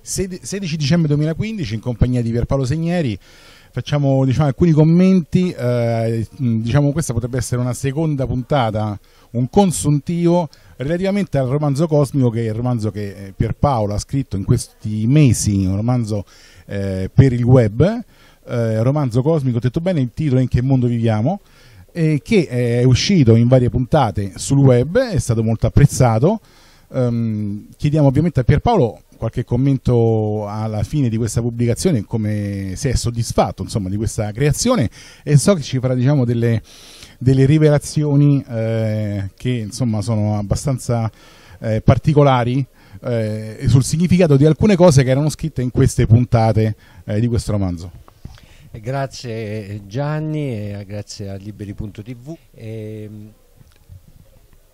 16 dicembre 2015 in compagnia di Pierpaolo Segneri facciamo diciamo, alcuni commenti eh, mm, diciamo questa potrebbe essere una seconda puntata un consuntivo relativamente al romanzo cosmico che è il romanzo che eh, Pierpaolo ha scritto in questi mesi un romanzo eh, per il web eh, romanzo cosmico ho detto bene il titolo è in che mondo viviamo eh, che è uscito in varie puntate sul web, è stato molto apprezzato. Um, chiediamo ovviamente a Pierpaolo qualche commento alla fine di questa pubblicazione, come si è soddisfatto insomma, di questa creazione e so che ci farà diciamo, delle, delle, rivelazioni eh, che insomma, sono abbastanza eh, particolari eh, sul significato di alcune cose che erano scritte in queste puntate eh, di questo romanzo. Eh, grazie eh, Gianni e eh, grazie a Liberi.tv. Ehm,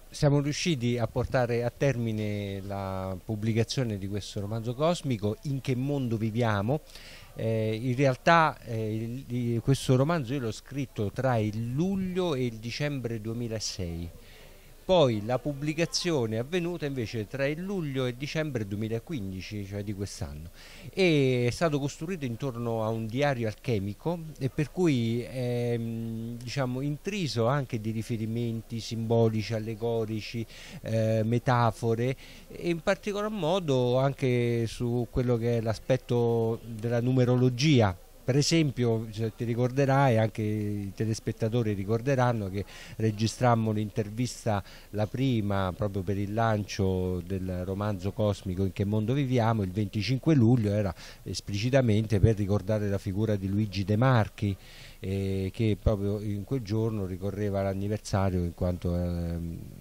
siamo riusciti a portare a termine la pubblicazione di questo romanzo cosmico, In che mondo viviamo? Eh, in realtà eh, questo romanzo io l'ho scritto tra il luglio e il dicembre 2006 poi la pubblicazione è avvenuta invece tra il luglio e dicembre 2015, cioè di quest'anno, e è stato costruito intorno a un diario alchemico e per cui è mm, diciamo, intriso anche di riferimenti simbolici, allegorici, eh, metafore e in particolar modo anche su quello che è l'aspetto della numerologia per esempio, cioè, ti ricorderai, anche i telespettatori ricorderanno che registrammo l'intervista, la prima, proprio per il lancio del romanzo cosmico In che mondo viviamo, il 25 luglio, era esplicitamente per ricordare la figura di Luigi De Marchi, eh, che proprio in quel giorno ricorreva l'anniversario in quanto eh,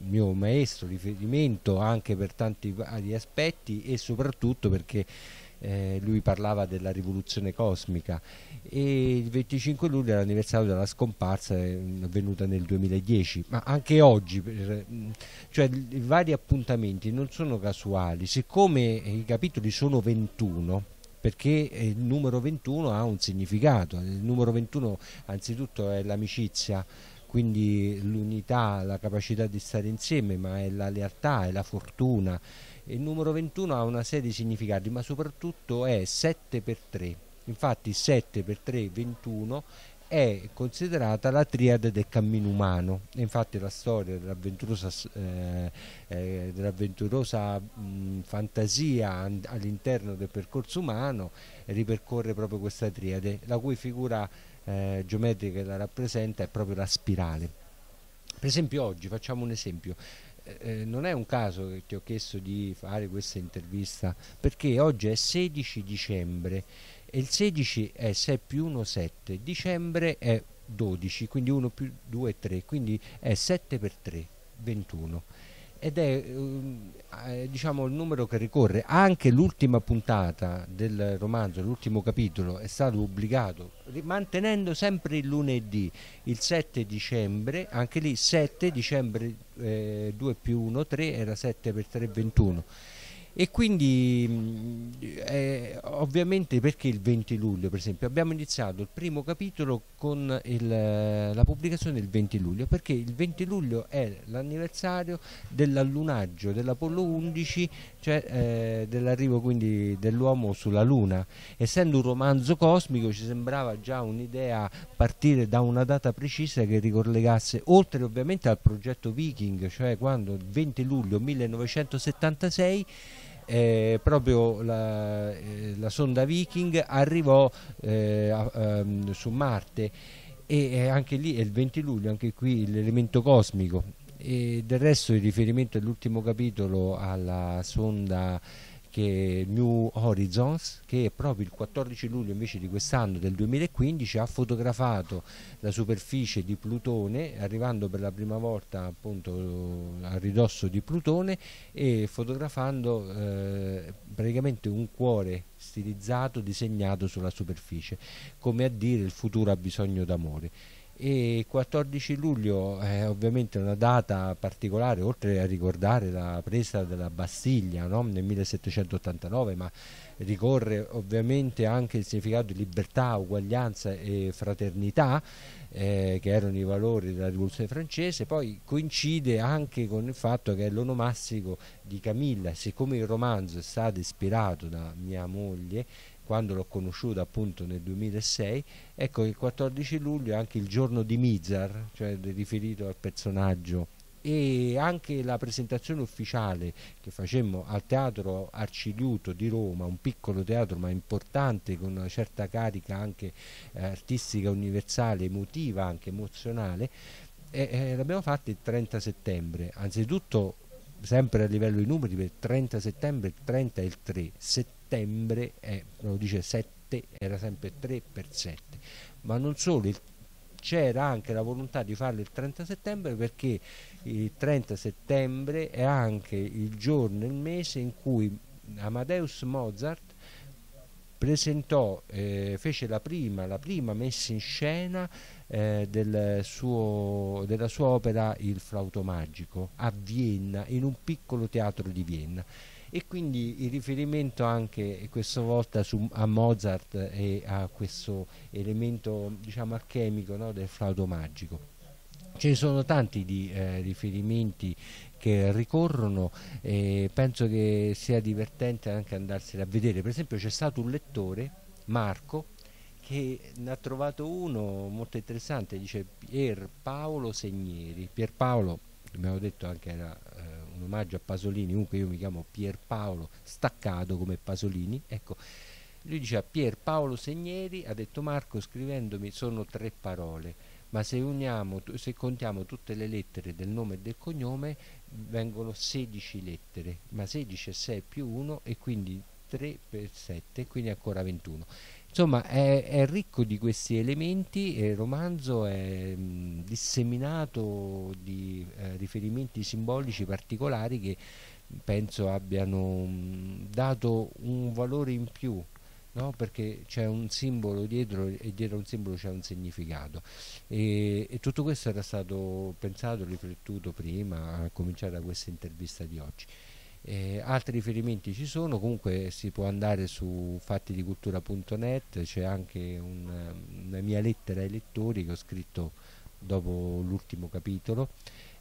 mio maestro, riferimento anche per tanti aspetti e soprattutto perché eh, lui parlava della rivoluzione cosmica e il 25 luglio è l'anniversario della scomparsa eh, avvenuta nel 2010 ma anche oggi per, eh, cioè i vari appuntamenti non sono casuali siccome eh, i capitoli sono 21 perché il numero 21 ha un significato il numero 21 anzitutto è l'amicizia quindi l'unità, la capacità di stare insieme, ma è la lealtà, è la fortuna. Il numero 21 ha una serie di significati, ma soprattutto è 7 per 3. Infatti 7 per 3, 21 è considerata la triade del cammino umano. Infatti la storia dell'avventurosa, eh, eh, dell'avventurosa mh, fantasia all'interno del percorso umano ripercorre proprio questa triade, la cui figura eh, geometrica che la rappresenta è proprio la spirale. Per esempio oggi, facciamo un esempio, eh, eh, non è un caso che ti ho chiesto di fare questa intervista perché oggi è 16 dicembre e il 16 è 6 più 1 7 dicembre è 12 quindi 1 più 2 è 3 quindi è 7 per 3 21 ed è um, eh, diciamo, il numero che ricorre anche l'ultima puntata del romanzo l'ultimo capitolo è stato pubblicato mantenendo sempre il lunedì il 7 dicembre anche lì 7 dicembre eh, 2 più 1 3 era 7 per 3 21 e quindi mm, eh, ovviamente perché il 20 luglio per esempio abbiamo iniziato il primo capitolo con il, la pubblicazione del 20 luglio perché il 20 luglio è l'anniversario dell'allunaggio dell'Apollo 11 cioè eh, dell'arrivo quindi dell'uomo sulla luna essendo un romanzo cosmico ci sembrava già un'idea partire da una data precisa che ricollegasse oltre ovviamente al progetto Viking cioè quando il 20 luglio 1976 eh, proprio la, eh, la, sonda Viking arrivò eh, a, a, ehm, su Marte e eh, anche lì è il 20 luglio, anche qui l'elemento cosmico e del resto il riferimento all'ultimo capitolo alla sonda che New Horizons che proprio il 14 luglio invece di quest'anno del 2015 ha fotografato la superficie di Plutone arrivando per la prima volta appunto a ridosso di Plutone e fotografando eh, praticamente un cuore stilizzato disegnato sulla superficie come a dire il futuro ha bisogno d'amore e 14 luglio è ovviamente una data particolare oltre a ricordare la presa della Bastiglia no? nel 1789 ma ricorre ovviamente anche il significato di libertà, uguaglianza e fraternità eh, che erano i valori della rivoluzione francese poi coincide anche con il fatto che è l'onomastico di Camilla siccome il romanzo è stato ispirato da mia moglie quando l'ho conosciuta appunto nel 2006, ecco che il 14 luglio è anche il giorno di Mizar, cioè riferito al personaggio e anche la presentazione ufficiale che facemmo al Teatro Arciliuto di Roma, un piccolo teatro ma importante con una certa carica anche eh, artistica universale, emotiva, anche emozionale, e, eh, eh, l'abbiamo fatta il 30 settembre. Anzitutto sempre a livello di numeri per 30 settembre, il 30 e il 3 settembre settembre eh, quando dice 7 era sempre 3 per 7 ma non solo c'era anche la volontà di farlo il 30 settembre perché il 30 settembre è anche il giorno e il mese in cui Amadeus Mozart presentò, eh, fece la prima, la prima, messa in scena eh, del suo, della sua opera Il flauto magico a Vienna, in un piccolo teatro di Vienna e quindi il riferimento anche questa volta su, a Mozart e a questo elemento diciamo alchemico no, del flauto magico. Ce ne sono tanti di eh, riferimenti che ricorrono e penso che sia divertente anche andarsene a vedere. Per esempio c'è stato un lettore, Marco, che ne ha trovato uno molto interessante, dice Pier Paolo Segneri. Paolo, abbiamo detto anche era eh, un omaggio a Pasolini, comunque io mi chiamo Pierpaolo Staccato come Pasolini, ecco, lui diceva Pierpaolo Segneri, ha detto Marco scrivendomi sono tre parole, ma se, uniamo, se contiamo tutte le lettere del nome e del cognome vengono 16 lettere, ma 16 è 6 più 1 e quindi 3 per 7, quindi ancora 21 insomma è, è, ricco di questi elementi e il romanzo è mh, mm, disseminato di eh, riferimenti simbolici particolari che penso abbiano mh, mm, dato un valore in più No? perché c'è un simbolo dietro e dietro a un simbolo c'è un significato e, e, tutto questo era stato pensato, riflettuto prima a cominciare da questa intervista di oggi eh, altri riferimenti ci sono, comunque si può andare su fattidicultura.net, c'è anche un, um, una mia lettera ai lettori che ho scritto dopo l'ultimo capitolo,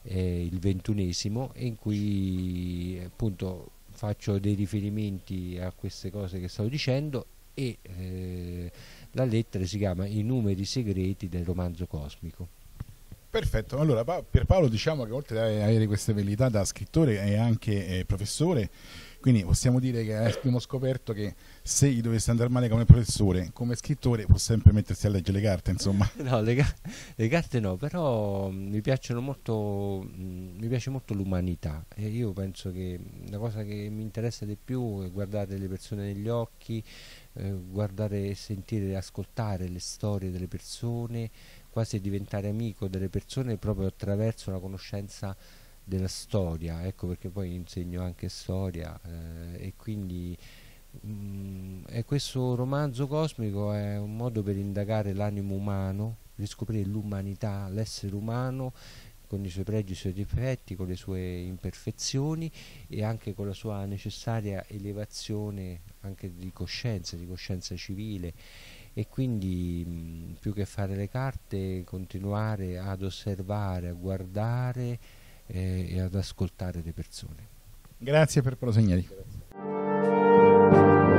eh, il ventunesimo, in cui appunto faccio dei riferimenti a queste cose che stavo dicendo e eh, la lettera si chiama I numeri segreti del romanzo cosmico. Perfetto, allora Pierpaolo diciamo che oltre ad avere queste abilità da scrittore è anche eh, professore, quindi possiamo dire che abbiamo scoperto che se gli dovesse andare male come professore, come scrittore può sempre mettersi a leggere le carte insomma. No, le, le carte no, però mm, mi, piacciono molto, mm, mi piace molto l'umanità e io penso che la cosa che mi interessa di più è guardare le persone negli occhi, eh, guardare, sentire, ascoltare le storie delle persone quasi diventare amico delle persone proprio attraverso la conoscenza della storia, ecco perché poi insegno anche storia eh, e quindi mh, mm, e questo romanzo cosmico è un modo per indagare l'animo umano, riscoprire l'umanità, l'essere umano con i suoi pregi, i suoi difetti, con le sue imperfezioni e anche con la sua necessaria elevazione anche di coscienza, di coscienza civile e quindi più che fare le carte continuare ad osservare, a guardare eh, e ad ascoltare le persone. Grazie per Prosegneri. Grazie.